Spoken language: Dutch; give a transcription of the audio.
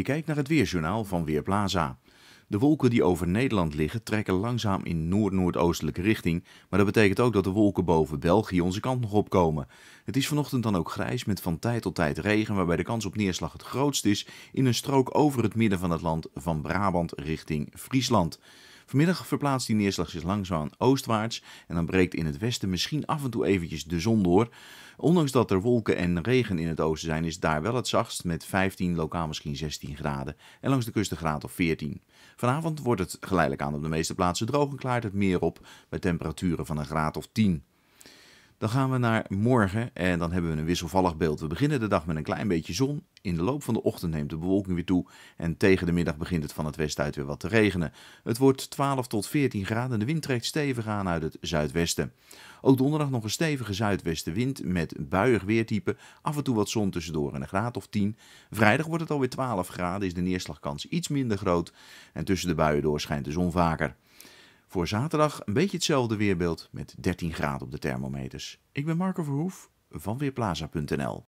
Je kijkt naar het weerjournaal van Weerplaza. De wolken die over Nederland liggen trekken langzaam in noord-noordoostelijke richting, maar dat betekent ook dat de wolken boven België onze kant nog opkomen. Het is vanochtend dan ook grijs met van tijd tot tijd regen, waarbij de kans op neerslag het grootst is in een strook over het midden van het land van Brabant richting Friesland. Vanmiddag verplaatst die neerslag zich langzaam oostwaarts en dan breekt in het westen misschien af en toe eventjes de zon door. Ondanks dat er wolken en regen in het oosten zijn, is daar wel het zachtst met 15, lokaal misschien 16 graden en langs de kust een graad of 14. Vanavond wordt het geleidelijk aan op de meeste plaatsen droog en klaart het meer op bij temperaturen van een graad of 10. Dan gaan we naar morgen en dan hebben we een wisselvallig beeld. We beginnen de dag met een klein beetje zon. In de loop van de ochtend neemt de bewolking weer toe en tegen de middag begint het van het westen uit weer wat te regenen. Het wordt 12 tot 14 graden en de wind trekt stevig aan uit het zuidwesten. Ook donderdag nog een stevige zuidwestenwind met buiig weertype, af en toe wat zon tussendoor en een graad of 10. Vrijdag wordt het alweer 12 graden, is de neerslagkans iets minder groot en tussen de buien door schijnt de zon vaker. Voor zaterdag een beetje hetzelfde weerbeeld met 13 graden op de thermometers. Ik ben Marco Verhoef van Weerplaza.nl.